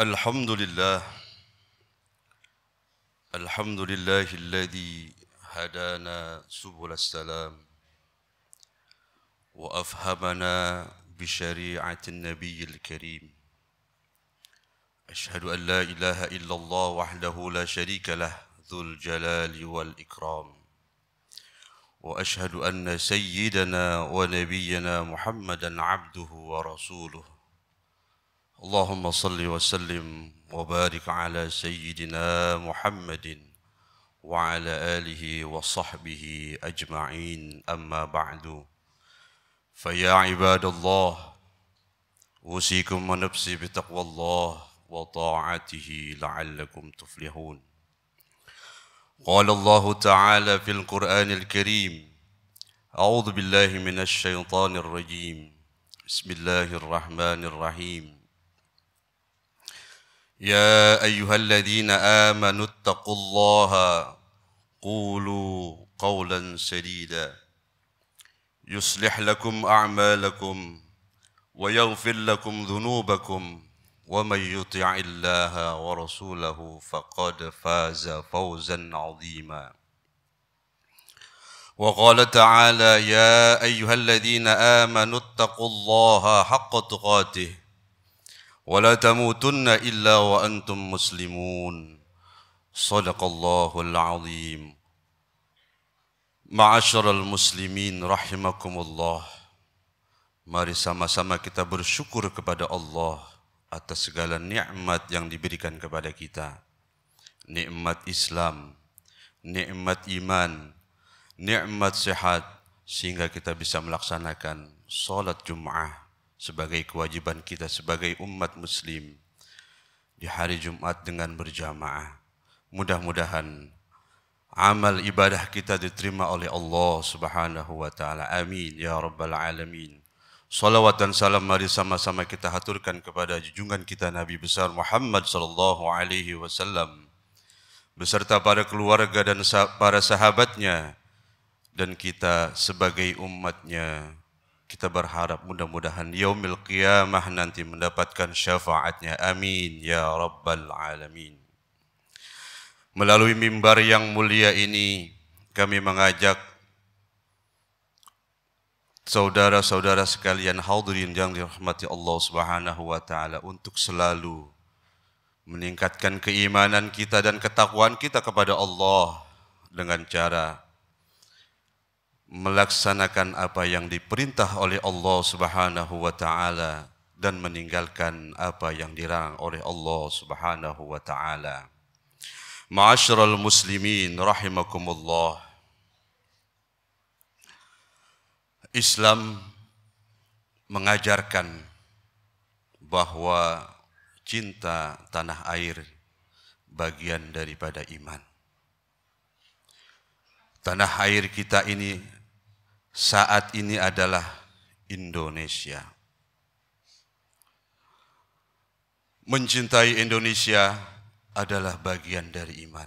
الحمد لله الحمد لله الذي هدانا سبل السلام وأفهمنا بشريعة النبي الكريم أشهد أن لا إله إلا الله وحده لا شريك له ذو الجلال والإكرام وأشهد أن سيدنا ونبينا محمدا عبده ورسوله اللهم صل وسلم وبارك على سيدنا محمد وعلى آله وصحبه أجمعين أما بعد فيا عباد الله أوصيكم ونفسي بتقوى الله وطاعته لعلكم تفلحون قال الله تعالى في القرآن الكريم أعوذ بالله من الشيطان الرجيم بسم الله الرحمن الرحيم يا أيها الذين آمنوا اتقوا الله قولوا قولا سديدا يصلح لكم أعمالكم ويغفر لكم ذنوبكم ومن يطع الله ورسوله فقد فاز فوزا عظيما وقال تعالى يا أيها الذين آمنوا اتقوا الله حق تقاته ولا تموتن إلا وأنتم مسلمون صدق الله العظيم معاشر المسلمين رحمكم الله Mari sama-sama kita bersyukur kepada Allah atas segala nikmat yang diberikan kepada kita. Nikmat Islam, nikmat iman, nikmat sehat sehingga kita bisa melaksanakan salat Jumat ah sebagai kewajiban kita sebagai umat muslim di hari Jumat dengan berjamaah. Mudah-mudahan amal ibadah kita diterima oleh Allah Subhanahu wa taala. Amin ya rabbal alamin. Salawat dan salam mari sama-sama kita haturkan kepada junjungan kita Nabi besar Muhammad sallallahu alaihi wasallam beserta para keluarga dan para sahabatnya dan kita sebagai umatnya kita berharap mudah-mudahan yaumil qiyamah nanti mendapatkan syafaatnya. Amin. Ya Rabbal Alamin. Melalui mimbar yang mulia ini, kami mengajak saudara-saudara sekalian hadirin yang dirahmati Allah Subhanahu wa taala untuk selalu meningkatkan keimanan kita dan ketakwaan kita kepada Allah dengan cara melaksanakan apa yang diperintah oleh Allah Subhanahu wa taala dan meninggalkan apa yang dilarang oleh Allah Subhanahu wa taala. Ma'asyiral muslimin rahimakumullah. Islam mengajarkan bahwa cinta tanah air bagian daripada iman. Tanah air kita ini saat ini adalah Indonesia. Mencintai Indonesia adalah bagian dari iman.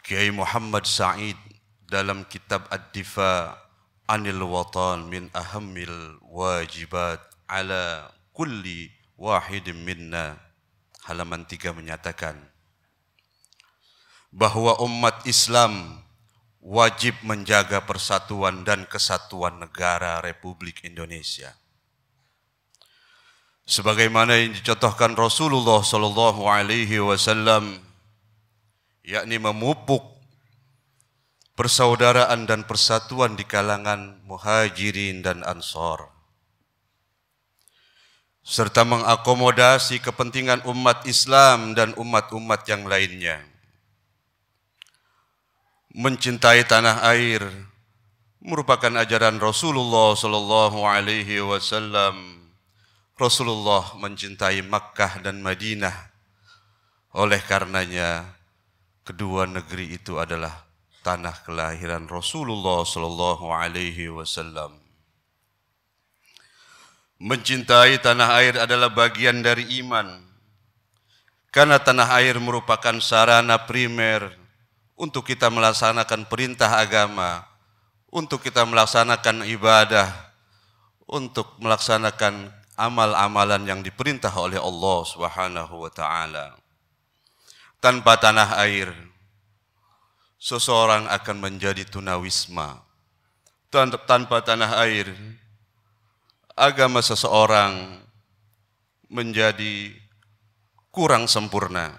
Kiai Muhammad Said dalam kitab Ad-Difa Anil Watan min ahammil wajibat ala kulli wahidin minna halaman 3 menyatakan bahwa umat Islam wajib menjaga persatuan dan kesatuan negara Republik Indonesia. Sebagaimana yang dicontohkan Rasulullah Shallallahu Alaihi Wasallam, yakni memupuk persaudaraan dan persatuan di kalangan muhajirin dan ansor, serta mengakomodasi kepentingan umat Islam dan umat-umat yang lainnya mencintai tanah air merupakan ajaran Rasulullah Sallallahu Alaihi Wasallam. Rasulullah mencintai Makkah dan Madinah. Oleh karenanya, kedua negeri itu adalah tanah kelahiran Rasulullah Sallallahu Alaihi Wasallam. Mencintai tanah air adalah bagian dari iman, karena tanah air merupakan sarana primer untuk kita melaksanakan perintah agama, untuk kita melaksanakan ibadah, untuk melaksanakan amal-amalan yang diperintah oleh Allah Subhanahu wa taala. Tanpa tanah air, seseorang akan menjadi tunawisma. Tanpa tanah air, agama seseorang menjadi kurang sempurna.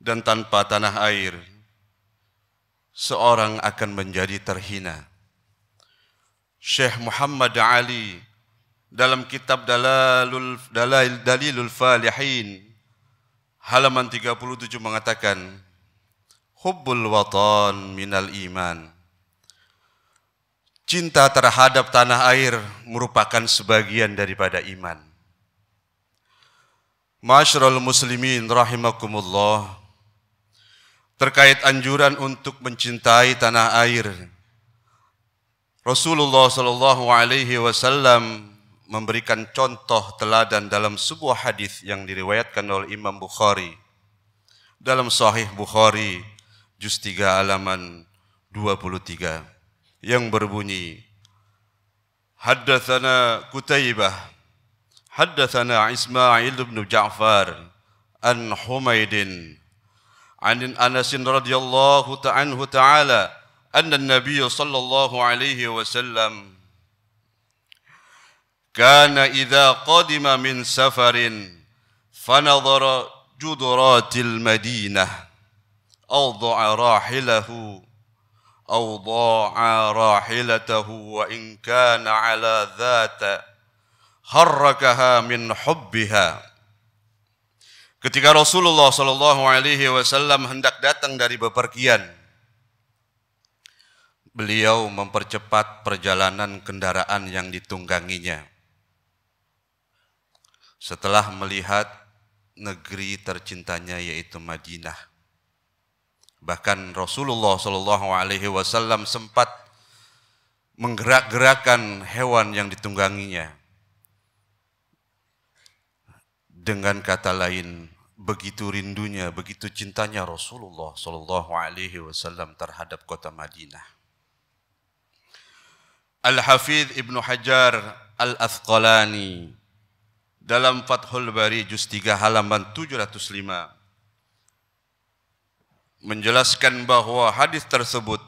Dan tanpa tanah air, seorang akan menjadi terhina. Syekh Muhammad Ali dalam kitab Dalalul, Dalal, Dalilul Falihin halaman 37 mengatakan Hubbul watan minal iman Cinta terhadap tanah air merupakan sebagian daripada iman Masyarul muslimin rahimakumullah terkait anjuran untuk mencintai tanah air. Rasulullah Shallallahu Alaihi Wasallam memberikan contoh teladan dalam sebuah hadis yang diriwayatkan oleh Imam Bukhari dalam Sahih Bukhari juz 3 halaman 23 yang berbunyi Haddatsana Kutaibah Haddatsana Ismail bin Ja'far an Humaidin عن أنس رضي الله عنه تعالى أن النبي صلى الله عليه وسلم كان إذا قدم من سفر فنظر جدرات المدينة أوضع راحله اوضع راحلته وإن كان على ذات حركها من حبها Ketika Rasulullah Shallallahu Alaihi Wasallam hendak datang dari bepergian, beliau mempercepat perjalanan kendaraan yang ditungganginya. Setelah melihat negeri tercintanya yaitu Madinah, bahkan Rasulullah Shallallahu Alaihi Wasallam sempat menggerak-gerakan hewan yang ditungganginya. Dengan kata lain, begitu rindunya, begitu cintanya Rasulullah Shallallahu Alaihi Wasallam terhadap kota Madinah. Al Hafidh Ibnu Hajar Al Athqalani dalam Fathul Bari juz 3 halaman 705 menjelaskan bahwa hadis tersebut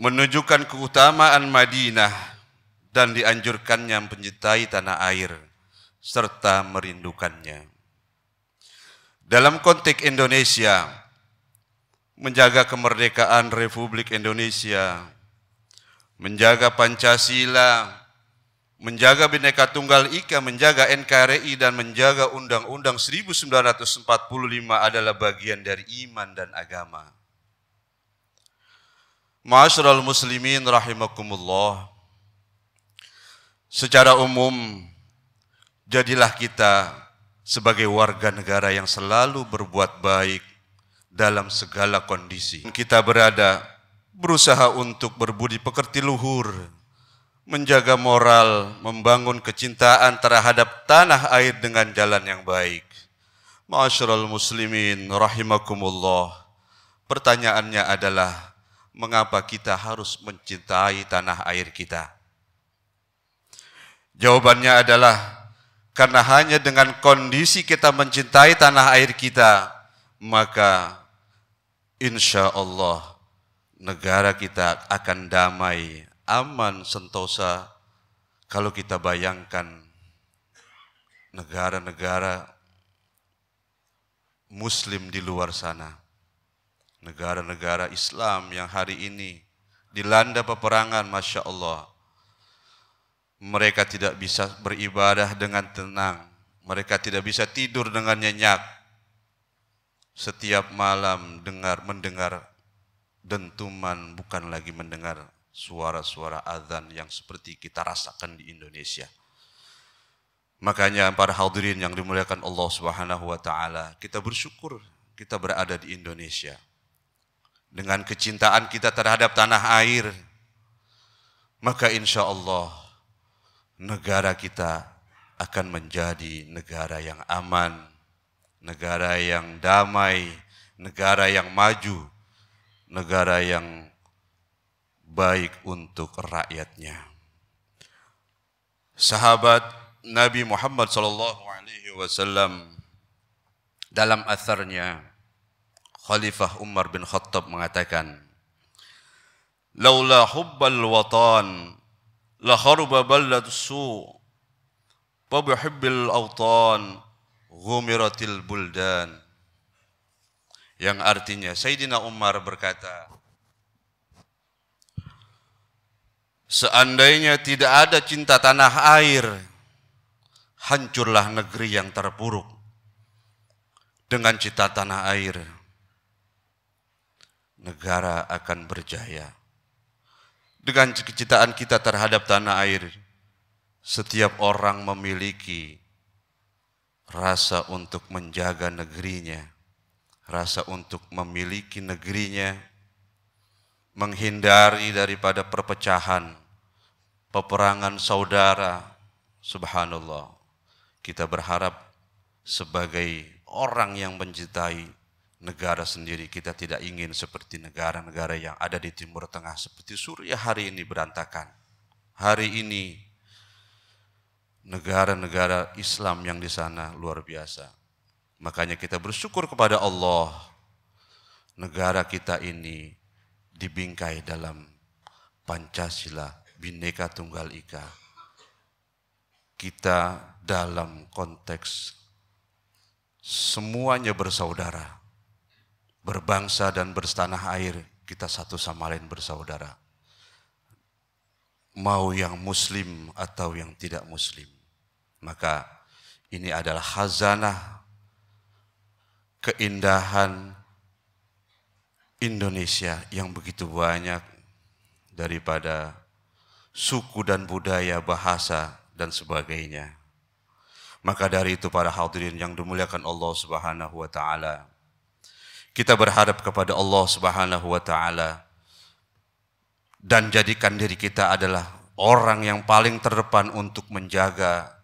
menunjukkan keutamaan Madinah dan dianjurkannya mencintai tanah air serta merindukannya. Dalam konteks Indonesia, menjaga kemerdekaan Republik Indonesia, menjaga Pancasila, menjaga Bhinneka Tunggal Ika, menjaga NKRI, dan menjaga Undang-Undang 1945 adalah bagian dari iman dan agama. Ma'asyiral muslimin rahimakumullah. Secara umum, jadilah kita sebagai warga negara yang selalu berbuat baik dalam segala kondisi. Kita berada berusaha untuk berbudi pekerti luhur, menjaga moral, membangun kecintaan terhadap tanah air dengan jalan yang baik. Masyarul muslimin rahimakumullah. Pertanyaannya adalah mengapa kita harus mencintai tanah air kita? Jawabannya adalah karena hanya dengan kondisi kita mencintai tanah air kita, maka insya Allah negara kita akan damai, aman, sentosa. Kalau kita bayangkan negara-negara Muslim di luar sana, negara-negara Islam yang hari ini dilanda peperangan, masya Allah, mereka tidak bisa beribadah dengan tenang. Mereka tidak bisa tidur dengan nyenyak. Setiap malam dengar mendengar dentuman bukan lagi mendengar suara-suara azan yang seperti kita rasakan di Indonesia. Makanya para hadirin yang dimuliakan Allah Subhanahu wa taala, kita bersyukur kita berada di Indonesia. Dengan kecintaan kita terhadap tanah air, maka insya Allah negara kita akan menjadi negara yang aman, negara yang damai, negara yang maju, negara yang baik untuk rakyatnya. Sahabat Nabi Muhammad SAW dalam atharnya Khalifah Umar bin Khattab mengatakan, "Laula hubbal watan la kharuba ballatus su pabihibbil autan ghumiratil buldan yang artinya Sayyidina Umar berkata Seandainya tidak ada cinta tanah air, hancurlah negeri yang terpuruk dengan cinta tanah air. Negara akan berjaya dengan kecintaan kita terhadap tanah air. Setiap orang memiliki rasa untuk menjaga negerinya, rasa untuk memiliki negerinya, menghindari daripada perpecahan, peperangan saudara. Subhanallah, kita berharap sebagai orang yang mencintai negara sendiri. Kita tidak ingin seperti negara-negara yang ada di Timur Tengah, seperti Suriah hari ini berantakan. Hari ini negara-negara Islam yang di sana luar biasa. Makanya kita bersyukur kepada Allah. Negara kita ini dibingkai dalam Pancasila, Bhinneka Tunggal Ika. Kita dalam konteks semuanya bersaudara berbangsa dan berstanah air, kita satu sama lain bersaudara. Mau yang muslim atau yang tidak muslim. Maka ini adalah khazanah keindahan Indonesia yang begitu banyak daripada suku dan budaya, bahasa dan sebagainya. Maka dari itu para hadirin yang dimuliakan Allah Subhanahu wa taala, kita berharap kepada Allah Subhanahu wa taala dan jadikan diri kita adalah orang yang paling terdepan untuk menjaga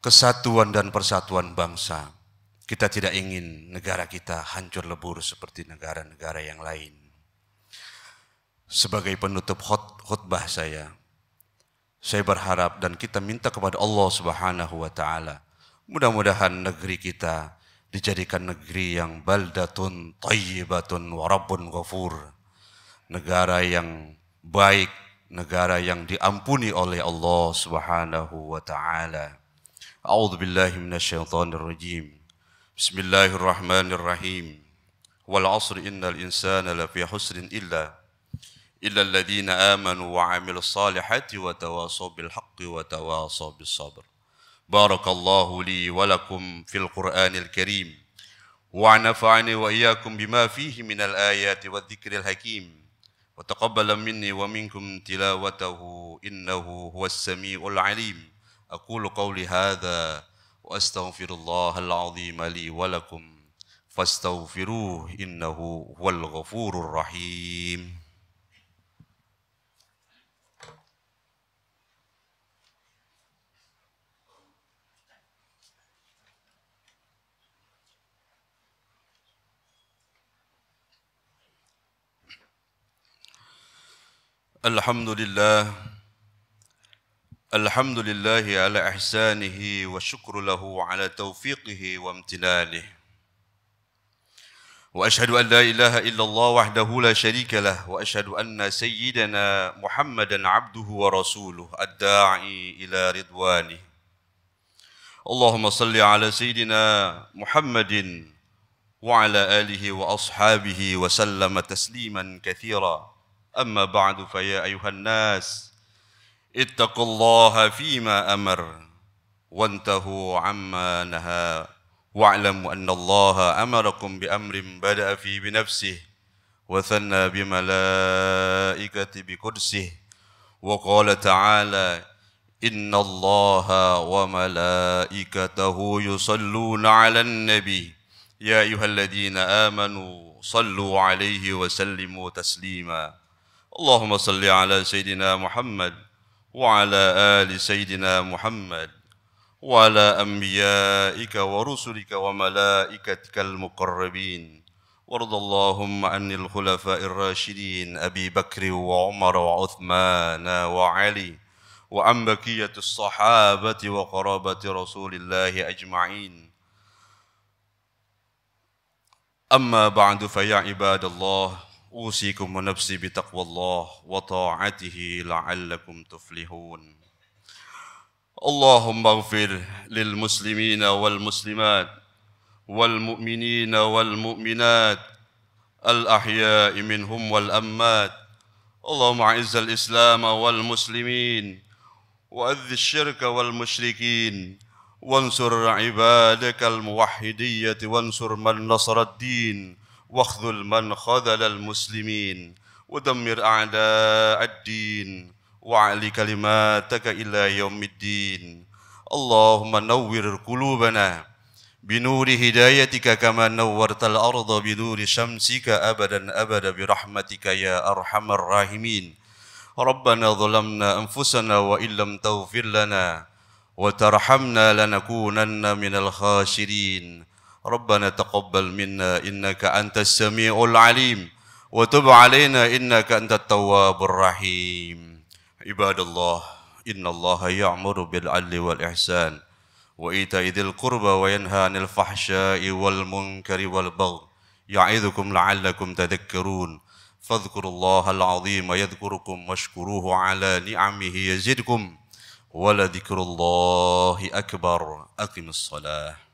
kesatuan dan persatuan bangsa. Kita tidak ingin negara kita hancur lebur seperti negara-negara yang lain. Sebagai penutup khutbah saya, saya berharap dan kita minta kepada Allah Subhanahu wa taala, mudah-mudahan negeri kita dijadikan negeri yang baldatun tun warabun warabun ghafur. Negara yang baik, negara yang diampuni oleh Allah Subhanahu wa taala. A'udzu billahi minasyaitonir rajim. Bismillahirrahmanirrahim. Wal 'asri innal insana lafi husrin illa illa alladhina amanu wa 'amilus salihati wa tawassaw bil haqqi wa tawassaw bis sabr. بارك الله لي ولكم في القرآن الكريم ونفعني وإياكم بما فيه من الآيات والذكر الحكيم وتقبل مني ومنكم تلاوته إنه هو السميع العليم أقول قولي هذا وأستغفر الله العظيم لي ولكم فاستغفروه إنه هو الغفور الرحيم الحمد لله الحمد لله على إحسانه وشكر له على توفيقه وامتنانه وأشهد أن لا إله إلا الله وحده لا شريك له وأشهد أن سيدنا محمدا عبده ورسوله الداعي إلى رضوانه اللهم صل على سيدنا محمد وعلى آله وأصحابه وسلم تسليما كثيرا أما بعد فيا أيها الناس اتقوا الله فيما أمر وانتهوا عما نهى واعلموا أن الله أمركم بأمر بدأ فيه بنفسه وثنى بملائكة بكرسه وقال تعالى إن الله وملائكته يصلون على النبي يا أيها الذين آمنوا صلوا عليه وسلموا تسليماً اللهم صل على سيدنا محمد وعلى آل سيدنا محمد وعلى أنبيائك ورسلك وملائكتك المقربين وارض اللهم عن الخلفاء الراشدين أبي بكر وعمر وعثمان وعلي وعن بكية الصحابة وقرابة رسول الله أجمعين أما بعد فيا عباد الله أوصيكم ونفسي بتقوى الله وطاعته لعلكم تفلحون اللهم اغفر للمسلمين والمسلمات والمؤمنين والمؤمنات الأحياء منهم والأمات اللهم أعز الإسلام والمسلمين وأذ الشرك والمشركين وانصر عبادك الموحدية وانصر من نصر الدين واخذل من خذل المسلمين ودمر أعداء الدين وعلي كلماتك إلى يوم الدين اللهم نور قلوبنا بنور هدايتك كما نورت الأرض بنور شمسك أبدا أبدا برحمتك يا أرحم الراحمين ربنا ظلمنا أنفسنا وإن لم تغفر لنا وترحمنا لنكونن من الخاسرين ربنا تقبل منا إنك أنت السميع العليم وتب علينا إنك أنت التواب الرحيم عباد الله إن الله يعمر بالعدل والإحسان وإيتاء ذي القربى وينهى عن الفحشاء والمنكر والبغي يعظكم لعلكم تذكرون فاذكروا الله العظيم يذكركم واشكروه على نعمه يزدكم ولذكر الله أكبر أقم الصلاة